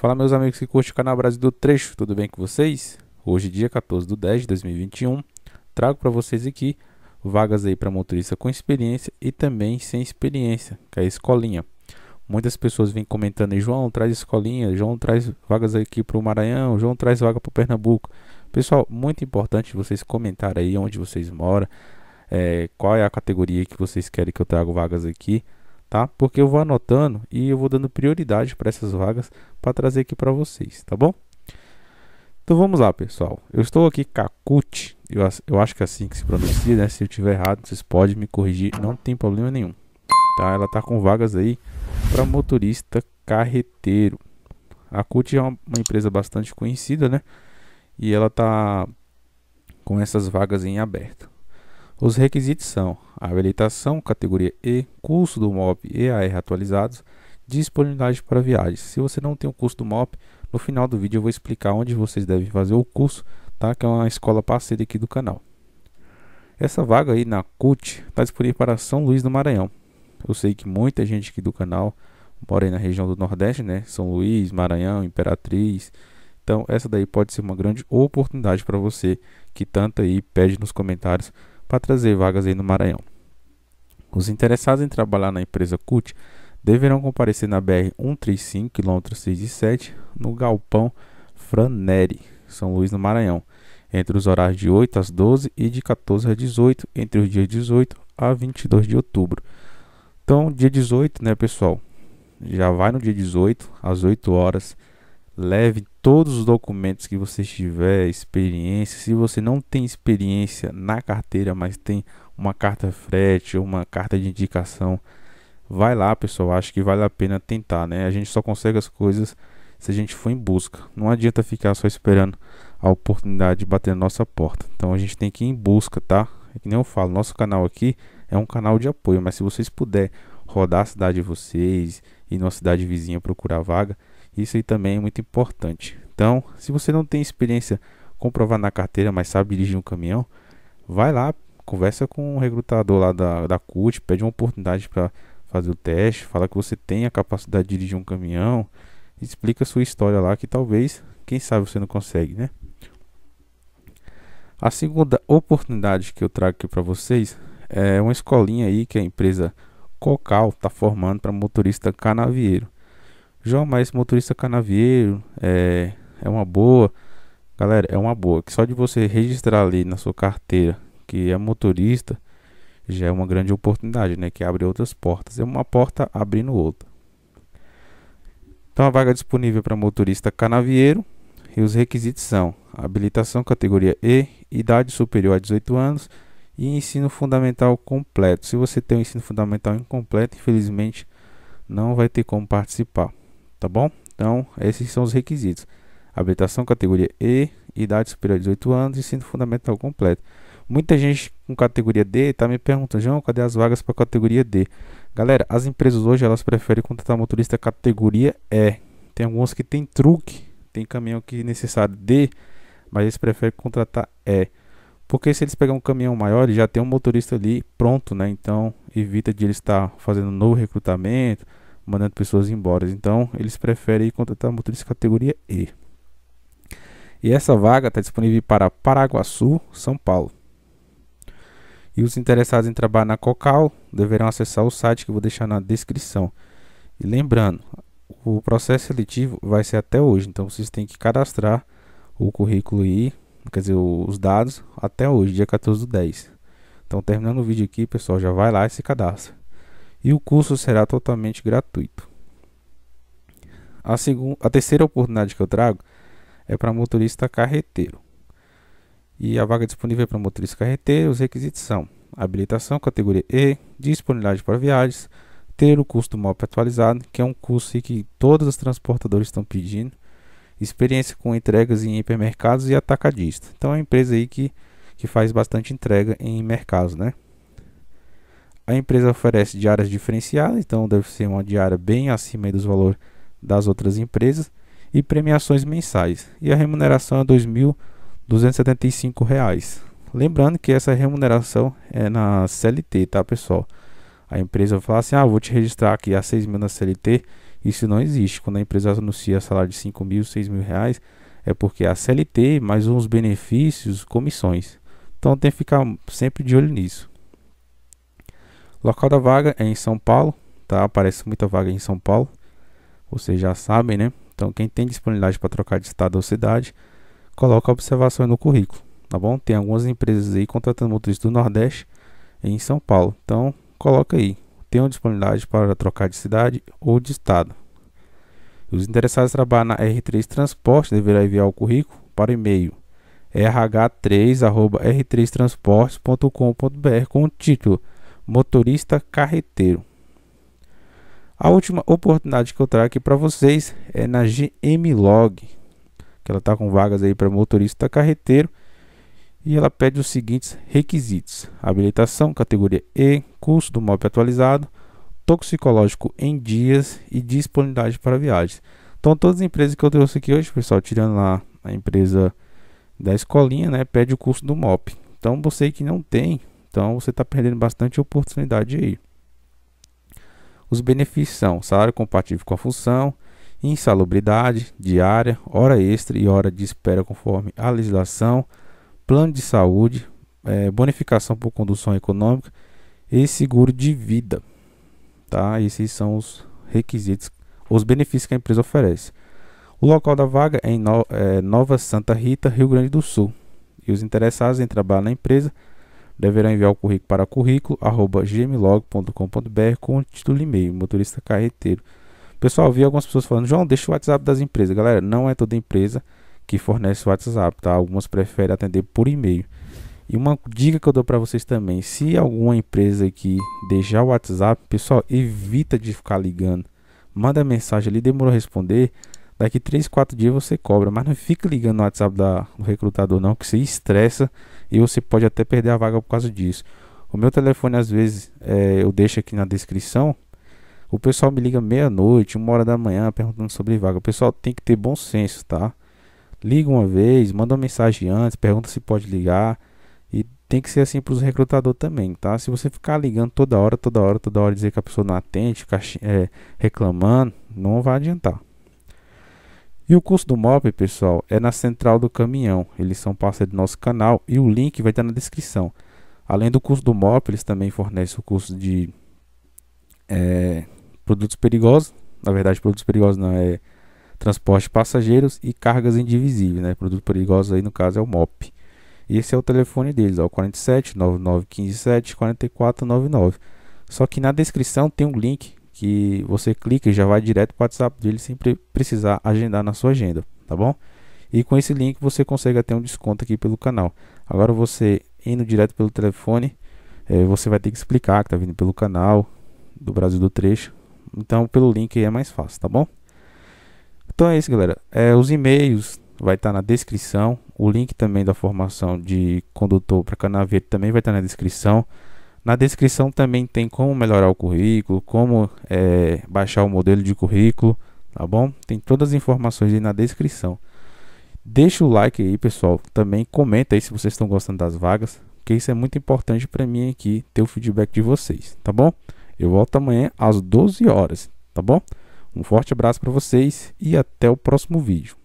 Fala meus amigos que curtem o canal Brasil do Trecho, tudo bem com vocês? Hoje, dia 14 de 10 de 2021, trago para vocês aqui vagas aí para motorista com experiência e também sem experiência, que é a escolinha. Muitas pessoas vêm comentando aí, João, traz escolinha, João traz vagas aqui para o Maranhão, João traz vaga para Pernambuco. Pessoal, muito importante vocês comentarem aí onde vocês moram, é, qual é a categoria que vocês querem que eu traga vagas aqui tá? Porque eu vou anotando e eu vou dando prioridade para essas vagas para trazer aqui para vocês, tá bom? Então vamos lá, pessoal. Eu estou aqui Kakut, eu, eu acho que é assim que se pronuncia, né? Se eu tiver errado, vocês podem me corrigir, não tem problema nenhum. Tá? Ela tá com vagas aí para motorista carreteiro. A CUT é uma, empresa bastante conhecida, né? E ela tá com essas vagas em aberto. Os requisitos são habilitação, categoria E, curso do MOP e AR atualizados, disponibilidade para viagens. Se você não tem o curso do MOP, no final do vídeo eu vou explicar onde vocês devem fazer o curso, tá? que é uma escola parceira aqui do canal. Essa vaga aí na CUT está disponível para São Luís do Maranhão. Eu sei que muita gente aqui do canal mora aí na região do Nordeste, né? São Luís, Maranhão, Imperatriz. Então, essa daí pode ser uma grande oportunidade para você que tanto aí pede nos comentários para trazer vagas aí no Maranhão. Os interessados em trabalhar na empresa CUT deverão comparecer na BR 135, km 67, no galpão Franeri, São Luís, no Maranhão, entre os horários de 8 às 12 e de 14 às 18, entre os dias 18 a 22 de outubro. Então, dia 18, né, pessoal? Já vai no dia 18, às 8 horas Leve todos os documentos que você tiver, experiência. Se você não tem experiência na carteira, mas tem uma carta frete, uma carta de indicação, vai lá, pessoal. Acho que vale a pena tentar, né? A gente só consegue as coisas se a gente for em busca. Não adianta ficar só esperando a oportunidade de bater na nossa porta. Então a gente tem que ir em busca, tá? É que nem eu falo, nosso canal aqui é um canal de apoio, mas se vocês puderem rodar a cidade de vocês e numa cidade vizinha procurar vaga, isso aí também é muito importante. Então, se você não tem experiência comprovada na carteira, mas sabe dirigir um caminhão, vai lá, conversa com o um recrutador lá da, da CUT, pede uma oportunidade para fazer o teste, fala que você tem a capacidade de dirigir um caminhão, explica a sua história lá que talvez, quem sabe você não consegue, né? A segunda oportunidade que eu trago aqui para vocês é uma escolinha aí que a empresa Cocal está formando para motorista canavieiro. João, mas motorista canavieiro é, é uma boa. Galera, é uma boa. Que só de você registrar ali na sua carteira que é motorista já é uma grande oportunidade, né? Que abre outras portas. É uma porta abrindo outra. Então a vaga é disponível para motorista canavieiro e os requisitos são habilitação categoria E, idade superior a 18 anos e ensino fundamental completo. Se você tem o um ensino fundamental incompleto, infelizmente não vai ter como participar tá bom? Então, esses são os requisitos. Habilitação categoria E, idade superior a 18 anos e ensino fundamental completo. Muita gente com categoria D está me perguntando, João, cadê as vagas para categoria D? Galera, as empresas hoje elas preferem contratar motorista categoria E. Tem alguns que tem truque, tem caminhão que é necessário D, mas eles preferem contratar E. Porque se eles pegar um caminhão maior, ele já tem um motorista ali pronto, né? Então evita de ele estar fazendo novo recrutamento, mandando pessoas embora. Então, eles preferem contratar motorista categoria E. E essa vaga está disponível para Paraguaçu, São Paulo. E os interessados em trabalhar na Cocal deverão acessar o site que eu vou deixar na descrição. E lembrando, o processo seletivo vai ser até hoje, então vocês têm que cadastrar o currículo e, quer dizer, os dados até hoje, dia 14 do 10. Então, terminando o vídeo aqui, pessoal, já vai lá e se cadastra e o curso será totalmente gratuito. A, segunda, a terceira oportunidade que eu trago é para motorista carreteiro. E a vaga disponível é para motorista carreteiro, os requisitos são habilitação categoria E, disponibilidade para viagens, ter o curso do MOP atualizado, que é um curso que todos os transportadores estão pedindo, experiência com entregas em hipermercados e atacadista. Então é uma empresa aí que, que faz bastante entrega em mercados, né? A empresa oferece diárias diferenciadas, então deve ser uma diária bem acima dos valores das outras empresas, e premiações mensais. E a remuneração é R$ 2.275. Lembrando que essa remuneração é na CLT, tá pessoal? A empresa fala assim: ah, vou te registrar aqui a 6 mil na CLT. Isso não existe. Quando a empresa anuncia salário de R$ mil, R$ mil reais, é porque é a CLT mais uns benefícios, comissões. Então tem que ficar sempre de olho nisso. Local da vaga é em São Paulo, tá? Aparece muita vaga em São Paulo. Vocês já sabem, né? Então, quem tem disponibilidade para trocar de estado ou cidade, coloca a observação no currículo, tá bom? Tem algumas empresas aí contratando motoristas do Nordeste em São Paulo. Então, coloca aí. Tenho disponibilidade para trocar de cidade ou de estado. Os interessados em trabalhar na R3 Transporte deverão enviar o currículo para o e-mail rh3@r3transportes.com.br com o título motorista carreteiro. A última oportunidade que eu trago aqui para vocês é na GM Log, que ela está com vagas aí para motorista carreteiro e ela pede os seguintes requisitos: habilitação, categoria E, curso do MOP atualizado, toxicológico em dias e disponibilidade para viagens. Então, todas as empresas que eu trouxe aqui hoje, pessoal, tirando lá a empresa da escolinha, né, pede o curso do MOP. Então, você que não tem então você está perdendo bastante oportunidade aí. Os benefícios são salário compatível com a função, insalubridade diária, hora extra e hora de espera conforme a legislação, plano de saúde, é, bonificação por condução econômica e seguro de vida. Tá? Esses são os requisitos, os benefícios que a empresa oferece. O local da vaga é em é, Nova Santa Rita, Rio Grande do Sul. E os interessados em trabalhar na empresa deverá enviar o currículo para currículo.gmlog.com.br com o título e-mail, motorista carreteiro. Pessoal, vi algumas pessoas falando, João, deixa o WhatsApp das empresas. Galera, não é toda empresa que fornece o WhatsApp, tá? Algumas preferem atender por e-mail. E uma dica que eu dou para vocês também, se alguma empresa aqui deixar o WhatsApp, pessoal, evita de ficar ligando. Manda mensagem ali, demorou a responder, Daqui 3, 4 dias você cobra. Mas não fica ligando no WhatsApp da, do recrutador, não, que se estressa e você pode até perder a vaga por causa disso. O meu telefone, às vezes, é, eu deixo aqui na descrição. O pessoal me liga meia-noite, uma hora da manhã, perguntando sobre vaga. O pessoal tem que ter bom senso, tá? Liga uma vez, manda uma mensagem antes, pergunta se pode ligar. E tem que ser assim para os recrutadores também, tá? Se você ficar ligando toda hora, toda hora, toda hora, dizer que a pessoa não atende, ficar é, reclamando, não vai adiantar. E o curso do MOP, pessoal, é na central do caminhão. Eles são parceiros do nosso canal e o link vai estar na descrição. Além do curso do MOP, eles também fornecem o curso de é, produtos perigosos. Na verdade, produtos perigosos não é transporte de passageiros e cargas indivisíveis, né? Produto perigoso aí no caso é o MOP. E esse é o telefone deles, ó, 47 99 157 4499. Só que na descrição tem um link que você clica e já vai direto para o WhatsApp dele sem precisar agendar na sua agenda, tá bom? E com esse link você consegue até um desconto aqui pelo canal. Agora você indo direto pelo telefone, é, você vai ter que explicar que está vindo pelo canal do Brasil do Trecho. Então pelo link é mais fácil, tá bom? Então é isso, galera. É, os e-mails vai estar tá na descrição. O link também da formação de condutor para canaveiro também vai estar tá na descrição. Na descrição também tem como melhorar o currículo, como é, baixar o modelo de currículo, tá bom? Tem todas as informações aí na descrição. Deixa o like aí, pessoal. Também comenta aí se vocês estão gostando das vagas, porque isso é muito importante para mim aqui ter o feedback de vocês, tá bom? Eu volto amanhã às 12 horas, tá bom? Um forte abraço para vocês e até o próximo vídeo.